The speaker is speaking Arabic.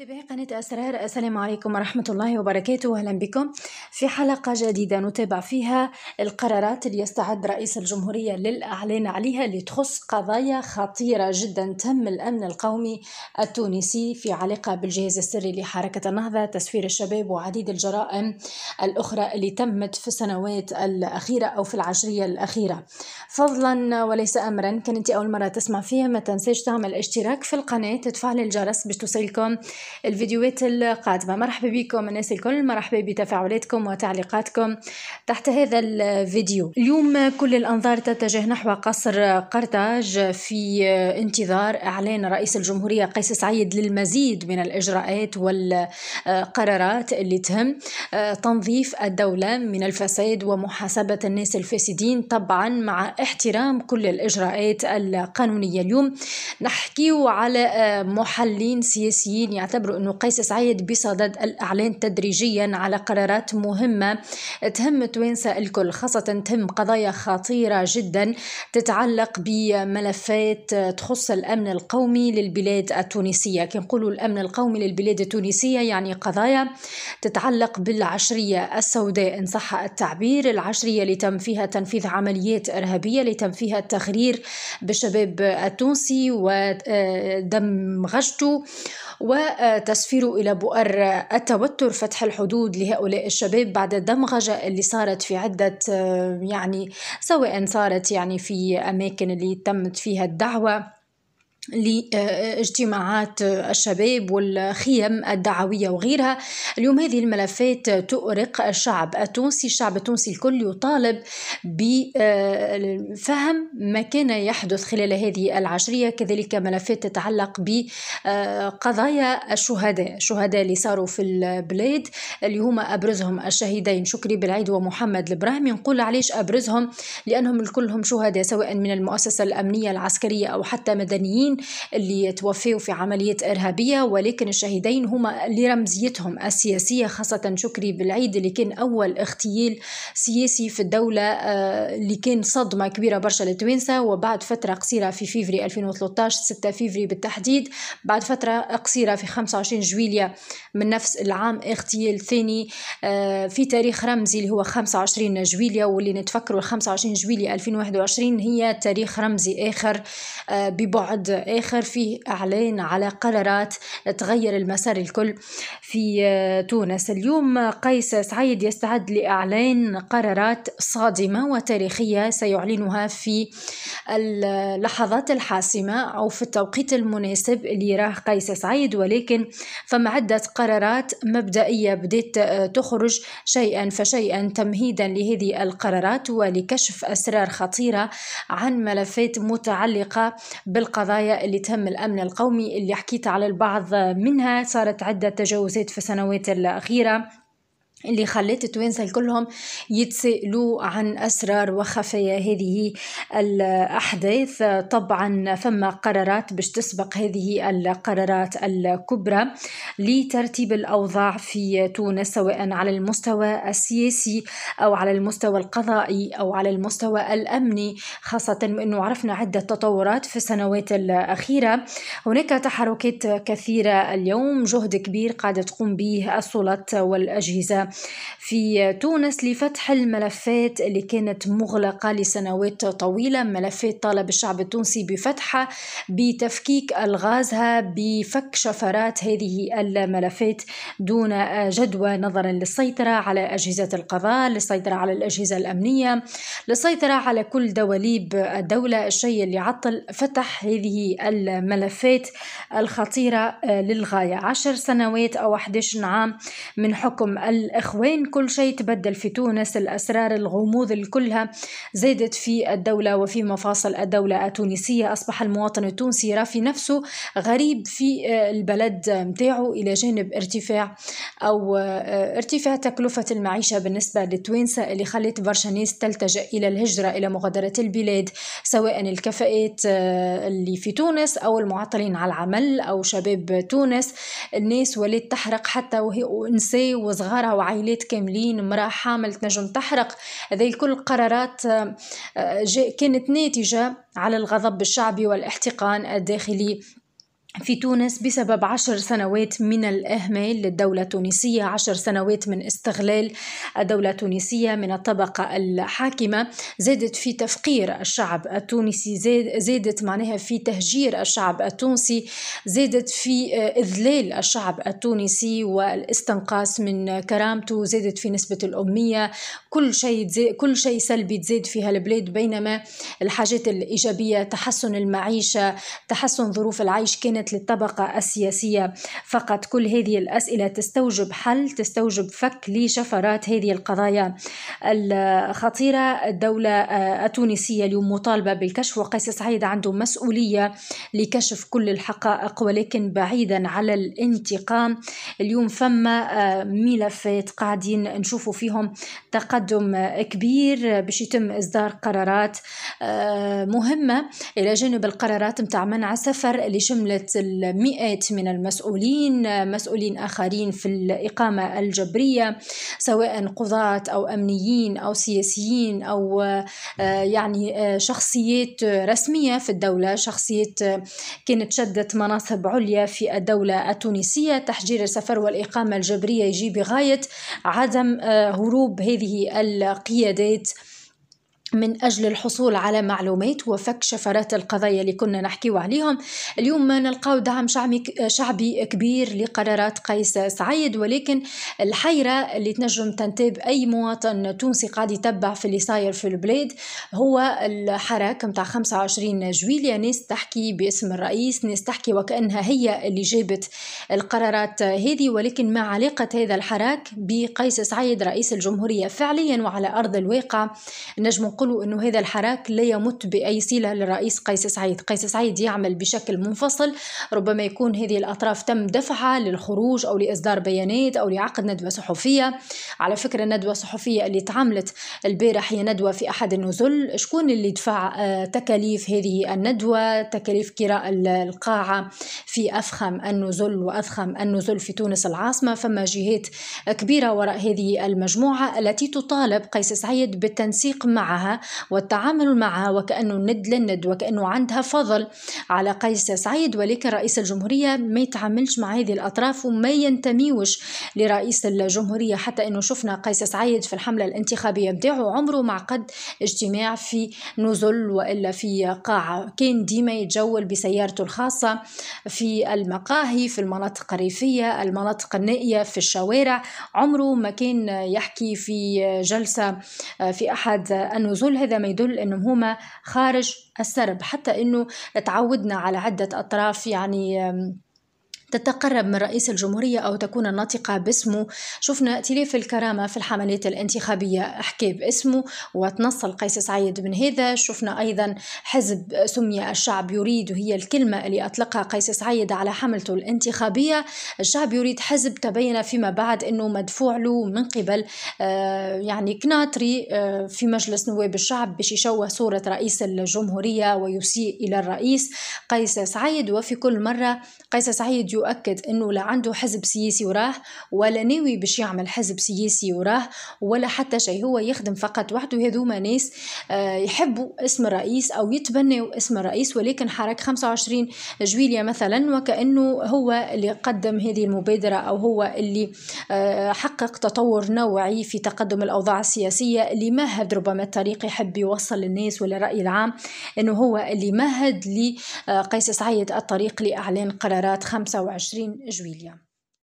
متابعي قناة أسرار السلام عليكم ورحمة الله وبركاته أهلا بكم في حلقة جديدة نتابع فيها القرارات اللي يستعد رئيس الجمهورية للإعلان عليها اللي تخص قضايا خطيرة جدا تم الأمن القومي التونسي في علاقة بالجهاز السري لحركة النهضة تسفير الشباب وعديد الجرائم الأخرى اللي تمت في السنوات الأخيرة أو في العشرية الأخيرة فضلا وليس أمرا كان أنت أول مرة تسمع فيها ما تنساش تعمل اشتراك في القناة تفعل الجرس باش توصلكم الفيديوهات القادمة مرحبا بكم الناس الكل مرحبا بتفاعلاتكم وتعليقاتكم تحت هذا الفيديو اليوم كل الأنظار تتجه نحو قصر قرطاج في انتظار إعلان رئيس الجمهورية قيس سعيد للمزيد من الإجراءات والقرارات اللي تهم تنظيف الدولة من الفساد ومحاسبة الناس الفاسدين طبعا مع احترام كل الإجراءات القانونية اليوم نحكيو على محلين سياسيين يعتبر يعتبروا أنه قيس سعيد بصدد الإعلان تدريجيا على قرارات مهمة تهم توينسا الكل خاصة تهم قضايا خطيرة جدا تتعلق بملفات تخص الأمن القومي للبلاد التونسية كي نقولوا الأمن القومي للبلاد التونسية يعني قضايا تتعلق بالعشرية السوداء إن صح التعبير العشرية اللي تم فيها تنفيذ عمليات إرهابية اللي تم فيها التغرير بالشباب التونسي ودم غشته و تسفير إلى بؤر التوتر فتح الحدود لهؤلاء الشباب بعد الدمغجة اللي صارت في عدة آه، يعني سواء صارت يعني في أماكن اللي تمت فيها الدعوة لاجتماعات الشباب والخيم الدعوية وغيرها اليوم هذه الملفات تؤرق الشعب التونسي الشعب التونسي الكل يطالب بفهم ما كان يحدث خلال هذه العشرية كذلك ملفات تتعلق بقضايا الشهداء الشهداء اللي صاروا في البلاد اللي هما أبرزهم الشهيدين شكري بالعيد ومحمد البراهمي نقول علاش أبرزهم لأنهم كلهم شهداء سواء من المؤسسة الأمنية العسكرية أو حتى مدنيين اللي توفيوا في عملية إرهابية ولكن الشهيدين هما لرمزيتهم السياسية خاصة شكري بالعيد اللي كان أول اغتيال سياسي في الدولة آه، اللي كان صدمة كبيرة برشا للتوانسة وبعد فترة قصيرة في فيفري 2013 6 فيفري بالتحديد بعد فترة قصيرة في 25 جويليا من نفس العام اغتيال ثاني آه، في تاريخ رمزي اللي هو 25 جويليا واللي نتفكروا 25 جويليا 2021 هي تاريخ رمزي آخر آه، ببعد آخر فيه إعلان على قرارات تغير المسار الكل في آه، تونس اليوم قيس سعيد يستعد لإعلان قرارات صادمة وتاريخية سيعلنها في اللحظات الحاسمة أو في التوقيت المناسب اللي راه قيس سعيد ولكن فما عدة قرارات مبدئية بدأت آه، تخرج شيئا فشيئا تمهيدا لهذه القرارات ولكشف أسرار خطيرة عن ملفات متعلقة بالقضايا اللي تهم الأمن القومي اللي حكيت على البعض منها صارت عدة تجاوزات في السنوات الأخيرة اللي خلت التوانسه كلهم يتسألوا عن اسرار وخفايا هذه الاحداث طبعا فما قرارات باش تسبق هذه القرارات الكبرى لترتيب الاوضاع في تونس سواء على المستوى السياسي او على المستوى القضائي او على المستوى الامني خاصه انه عرفنا عده تطورات في السنوات الاخيره هناك تحركات كثيره اليوم جهد كبير قاعده تقوم به السلطة والاجهزه في تونس لفتح الملفات اللي كانت مغلقة لسنوات طويلة ملفات طالب الشعب التونسي بفتحها بتفكيك ألغازها بفك شفرات هذه الملفات دون جدوى نظرا للسيطرة على أجهزة القضاء للسيطرة على الأجهزة الأمنية للسيطرة على كل دواليب الدولة الشيء اللي عطل فتح هذه الملفات الخطيرة للغاية عشر سنوات أو 11 عام من حكم ال الإخوان كل شيء تبدل في تونس الأسرار الغموض كلها زادت في الدولة وفي مفاصل الدولة التونسية أصبح المواطن التونسي في نفسه غريب في آه، البلد متاعه إلى جانب ارتفاع أو آه، آه، ارتفاع تكلفة المعيشة بالنسبة للتوانسة اللي خلت برشا ناس تلتجأ إلى الهجرة إلى مغادرة البلاد سواء الكفاءات اللي في تونس أو المعطلين على العمل أو شباب تونس الناس ولات تحرق حتى وهي ونساء وصغارها عائلات كاملين مرأة حامل تنجم تحرق هذه كل قرارات آه، آه، كانت ناتجة على الغضب الشعبي والاحتقان الداخلي في تونس بسبب عشر سنوات من الإهمال للدولة التونسية عشر سنوات من استغلال الدولة التونسية من الطبقة الحاكمة زادت في تفقير الشعب التونسي زادت معناها في تهجير الشعب التونسي زادت في آه، إذلال الشعب التونسي والاستنقاص من كرامته زادت في نسبة الأمية كل شيء كل شيء سلبي تزاد في هالبلاد بينما الحاجات الإيجابية تحسن المعيشة تحسن ظروف العيش كانت كانت للطبقة السياسية فقط كل هذه الأسئلة تستوجب حل تستوجب فك لشفرات هذه القضايا الخطيرة الدولة آه، التونسية اليوم مطالبة بالكشف وقيس سعيد عنده مسؤولية لكشف كل الحقائق ولكن بعيدا على الانتقام اليوم فما آه، ملفات قاعدين نشوفوا فيهم تقدم كبير باش يتم إصدار قرارات آه، مهمة إلى جانب القرارات متاع منع سفر اللي شملت المئات من المسؤولين مسؤولين آخرين في الإقامة الجبرية سواء قضاة أو أمنيين أو سياسيين أو آه، يعني آه، شخصيات رسمية في الدولة شخصيات آه، كانت شدت مناصب عليا في الدولة التونسية تحجير السفر والإقامة الجبرية يجي بغاية عدم هروب هذه القيادات من أجل الحصول على معلومات وفك شفرات القضايا اللي كنا نحكيو عليهم اليوم نلقاو دعم شعبي, شعبي كبير لقرارات قيس سعيد ولكن الحيرة اللي تنجم تنتاب أي مواطن تونسي قاعد يتبع في اللي صاير في البلاد هو الحراك متاع 25 جويليا ناس تحكي باسم الرئيس ناس تحكي وكأنها هي اللي جابت القرارات هذه ولكن ما علاقة هذا الحراك بقيس سعيد رئيس الجمهورية فعليا وعلى أرض الواقع نجم نقول يقولوا أنه هذا الحراك لا يمت بأي صلة للرئيس قيس سعيد قيس سعيد يعمل بشكل منفصل ربما يكون هذه الأطراف تم دفعها للخروج أو لإصدار بيانات أو لعقد ندوة صحفية على فكرة الندوة الصحفية اللي تعملت البارح هي ندوة في أحد النزل شكون اللي دفع آه، تكاليف هذه الندوة تكاليف كراء القاعة في أفخم النزل وأضخم النزل في تونس العاصمة فما جهات كبيرة وراء هذه المجموعة التي تطالب قيس سعيد بالتنسيق معها والتعامل معها وكأنه ند للند وكأنه عندها فضل على قيس سعيد ولكن رئيس الجمهورية ما يتعاملش مع هذه الأطراف وما ينتميوش لرئيس الجمهورية حتى أنه شفنا قيس سعيد في الحملة الانتخابية بتاعه عمره ما عقد اجتماع في نزل وإلا في قاعة كان ديما يتجول بسيارته الخاصة في المقاهي في المناطق الريفية المناطق النائية في الشوارع عمره ما كان يحكي في جلسة آه، في أحد النزل النزول هذا ما يدل أنهم هما خارج السرب حتى أنه تعودنا على عدة أطراف يعني تتقرب من رئيس الجمهورية أو تكون الناطقة باسمه شفنا تليف الكرامة في الحملات الانتخابية حكي باسمه وتنصل قيس سعيد من هذا شفنا أيضا حزب سمي الشعب يريد وهي الكلمة اللي أطلقها قيس سعيد على حملته الانتخابية الشعب يريد حزب تبين فيما بعد أنه مدفوع له من قبل آه، يعني كناطري آه، في مجلس نواب الشعب باش يشوه صورة رئيس الجمهورية ويسيء إلى الرئيس قيس سعيد وفي كل مرة قيس سعيد يؤكد أنه لا عنده حزب سياسي وراه ولا ناوي باش يعمل حزب سياسي وراه ولا حتى شيء هو يخدم فقط وحده هذوما ناس آه، يحبوا اسم الرئيس أو يتبنوا اسم الرئيس ولكن حرك 25 جويليا مثلا وكأنه هو اللي قدم هذه المبادرة أو هو اللي آه، حقق تطور نوعي في تقدم الأوضاع السياسية اللي مهد ربما الطريق يحب يوصل للناس ولا الرأي العام أنه هو اللي مهد لقيس سعيد الطريق لإعلان قرارات 25 وعشرين جويليا